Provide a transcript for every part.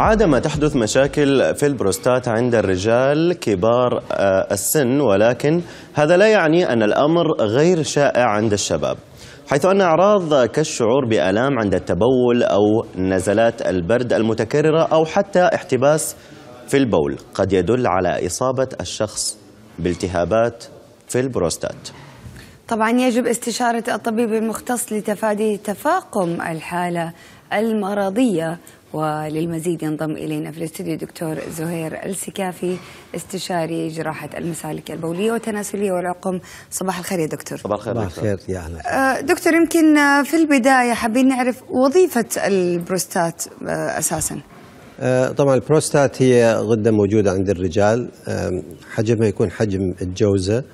عادة ما تحدث مشاكل في البروستات عند الرجال كبار آه، السن ولكن هذا لا يعني أن الأمر غير شائع عند الشباب حيث أن أعراض كالشعور بآلام عند التبول أو نزلات البرد المتكررة أو حتى احتباس في البول قد يدل على إصابة الشخص بالتهابات في البروستات طبعا يجب استشارة الطبيب المختص لتفادي تفاقم الحالة المرضية وللمزيد ينضم إلينا في الاستديو دكتور زهير السكافي استشاري جراحة المسالك البولية والتناسلية والعقم صباح الخير يا دكتور صباح الخير صباح الخير يا أهلا آه، دكتور يمكن في البداية حابين نعرف وظيفة البروستات آه، أساساً آه، طبعا البروستات هي غدة موجودة عند الرجال حجمها يكون حجم الجوزة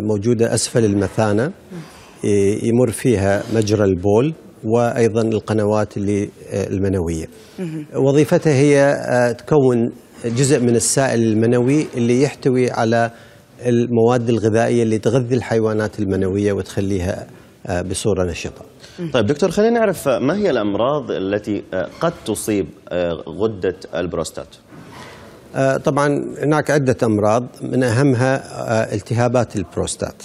موجودة أسفل المثانة يمر فيها مجرى البول وايضا القنوات اللي آه، المنويه. وظيفتها هي آه، تكون جزء من السائل المنوي اللي يحتوي على المواد الغذائيه اللي تغذي الحيوانات المنويه وتخليها آه، بصوره نشطه. طيب دكتور خلينا نعرف ما هي الامراض التي قد تصيب غده البروستات؟ طبعا هناك عده امراض من اهمها التهابات البروستات.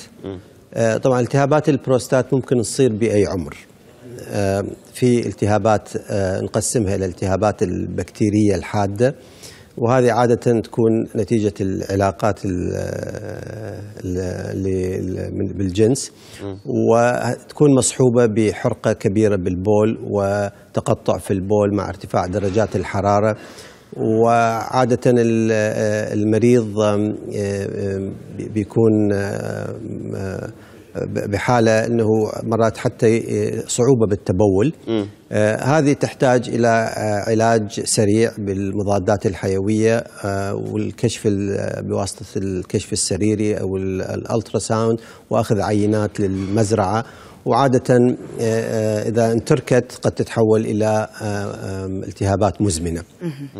طبعا التهابات البروستات ممكن تصير باي عمر. آه، في التهابات آه، نقسمها إلى التهابات البكتيرية الحادة وهذه عادة تكون نتيجة العلاقات آه، بالجنس وتكون مصحوبة بحرقة كبيرة بالبول وتقطع في البول مع ارتفاع درجات الحرارة وعادة المريض بيكون بحاله انه مرات حتى صعوبه بالتبول آه هذه تحتاج الى آه علاج سريع بالمضادات الحيويه آه والكشف بواسطه الكشف السريري او الالترا ساوند واخذ عينات للمزرعه وعادة آه، آه، إذا انتركت قد تتحول إلى آه، التهابات مزمنة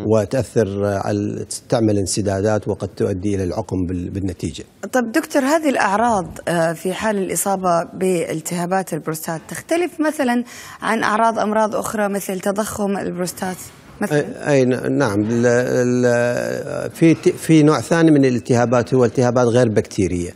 وتأثر على تعمل انسدادات وقد تؤدي إلى العقم بالنتيجة طب دكتور هذه الأعراض في حال الإصابة بالتهابات البروستات تختلف مثلا عن أعراض أمراض أخرى مثل تضخم البروستات مثلا اي نعم في في نوع ثاني من الالتهابات هو التهابات غير بكتيريه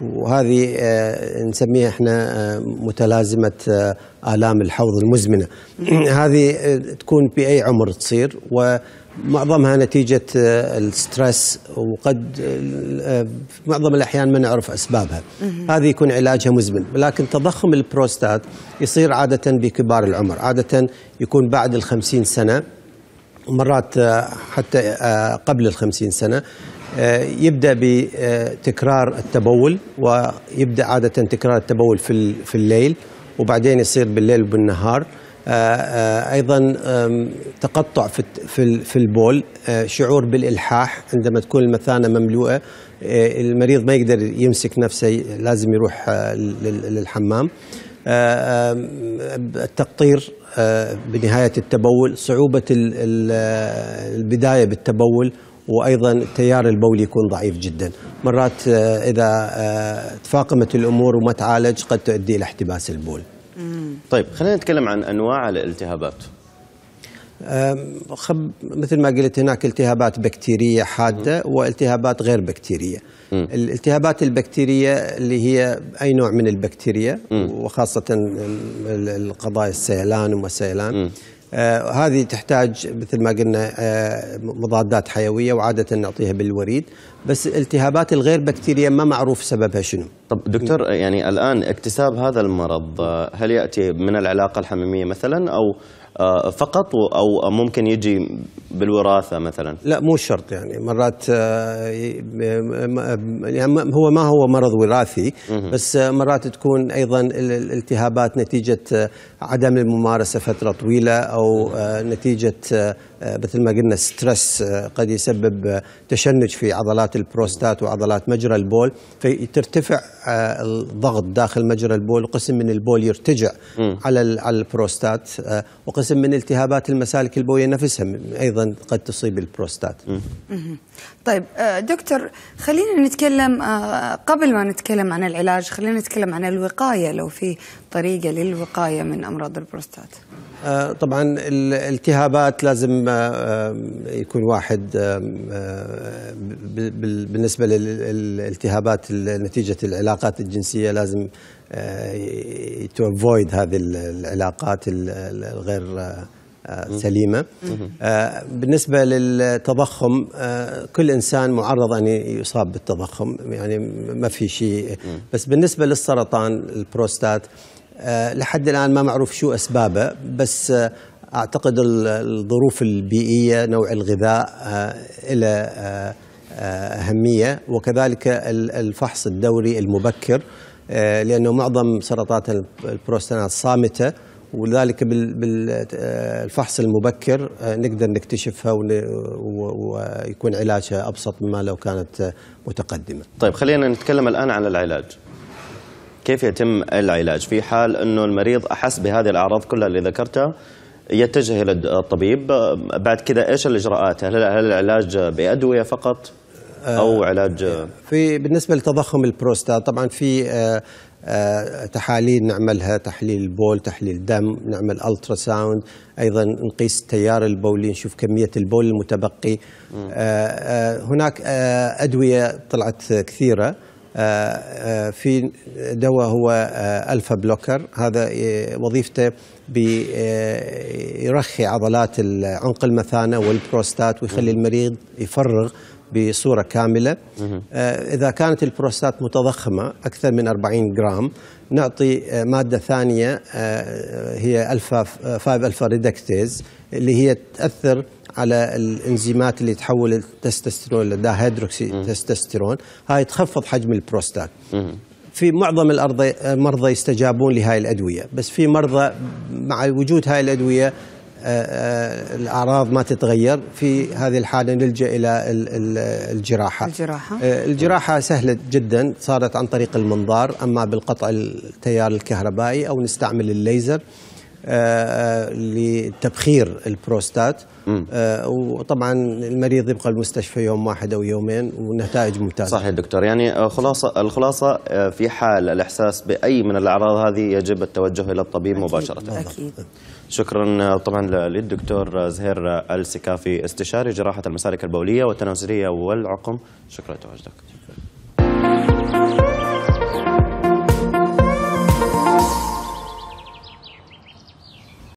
وهذه آه، نسميها احنا آه، متلازمه آه، الام الحوض المزمنه نعم. هذه تكون في اي عمر تصير ومعظمها نتيجه الستريس وقد في معظم الاحيان ما نعرف اسبابها هذه يكون علاجها مزمن لكن تضخم البروستات يصير عاده بكبار العمر عاده يكون بعد الخمسين سنه مرات حتى قبل الخمسين سنة آه، يبدا بتكرار التبول ويبدا عاده تكرار التبول في في الليل وبعدين يصير بالليل وبالنهار آه، آه، ايضا تقطع في في البول شعور بالالحاح عندما تكون المثانه مملوءه المريض ما يقدر يمسك نفسه لازم يروح للحمام التقطير بنهايه التبول صعوبه البدايه بالتبول وايضا التيار البولي يكون ضعيف جدا مرات آه، اذا آه، تفاقمت الامور وما تعالج قد تؤدي الى احتباس البول طيب خلينا نتكلم عن انواع الالتهابات خب مثل ما قلت هناك التهابات بكتيرية حادة والتهابات غير بكتيرية م. الالتهابات البكتيرية اللي هي أي نوع من البكتيريا م. وخاصة القضايا السيلان وما السيلان آه هذه تحتاج مثل ما قلنا آه مضادات حيويه وعاده نعطيها بالوريد بس التهابات الغير بكتيريه ما معروف سببها شنو طب دكتور يعني الان اكتساب هذا المرض آه، هل ياتي من العلاقه الحميميه مثلا او آه، فقط او ممكن يجي بالوراثه مثلا لا مو شرط يعني مرات آه، يعني هو ما هو مرض وراثي بس آه، مرات تكون ايضا الالتهابات نتيجه عدم الممارسه فتره طويله او نتيجه مثل ما قلنا ستريس قد يسبب تشنج في عضلات البروستات وعضلات مجرى البول فترتفع الضغط داخل مجرى البول وقسم من البول يرتجع على البروستات وقسم قسم من التهابات المسالك البويه نفسها ايضا قد تصيب البروستات. طيب آه، دكتور خلينا نتكلم آه، قبل ما نتكلم عن العلاج خلينا نتكلم عن الوقايه لو في طريقة للوقاية من أمراض البروستات؟ آه، طبعا الالتهابات لازم آه، آه، يكون واحد بالنسبة للالتهابات نتيجة العلاقات الجنسية لازم افويد هذه العلاقات الغير سليمه بالنسبه للتضخم كل انسان معرض ان يصاب بالتضخم يعني ما في شيء بس بالنسبه للسرطان البروستات آه، لحد الآن ما معروف شو أسبابه بس آه، أعتقد الظروف البيئية نوع الغذاء آه، إلى أهمية وكذلك الفحص الدوري المبكر لأنه معظم سرطانات البروستانات صامتة ولذلك بالفحص المبكر نقدر نكتشفها ويكون علاجها ابسط مما لو كانت متقدمه. طيب خلينا نتكلم الان على العلاج. كيف يتم العلاج في حال أنه المريض أحس بهذه الأعراض كلها اللي ذكرتها يتجه إلى الطبيب بعد كذا إيش الإجراءات هل, هل العلاج بأدوية فقط أو آه، علاج في بالنسبة لتضخم البروستات طبعا في آه، آه، تحاليل نعملها تحليل البول تحليل دم نعمل الترا ساوند ايضا نقيس التيار البولي نشوف كميه البول المتبقي هناك ادويه طلعت كثيره آه، آه، في دواء هو آه، الفا بلوكر هذا وظيفته بيرخي عضلات عنق المثانه والبروستات ويخلي المريض يفرغ بصوره كامله اذا كانت البروستات متضخمه اكثر من 40 جرام نعطي ماده ثانيه هي الفا 5 الفا ريدكتيز اللي هي تاثر على الانزيمات اللي تحول التستوستيرون هيدروكسي تستوستيرون هاي تخفض حجم البروستات في معظم الارض مرضى يستجابون لهاي الادويه بس في مرضى مع وجود هاي الادويه آه، آه، الاعراض ما تتغير في هذه الحاله نلجا الى الجراحه الجراحه آه، الجراحه سهله جدا صارت عن طريق المنظار اما بالقطع التيار الكهربائي او نستعمل الليزر آه، آه، لتبخير البروستات آه، وطبعا المريض يبقى المستشفى يوم واحد او يومين ونتائج ممتازه. صحيح دكتور يعني خلاصه الخلاصه في حال الاحساس باي من الاعراض هذه يجب التوجه الى الطبيب أكيد مباشره. اكيد. نعم. شكرا طبعا للدكتور زهير السكافي استشاري جراحه المسالك البوليه والتناسليه والعقم شكرا لتواجدك.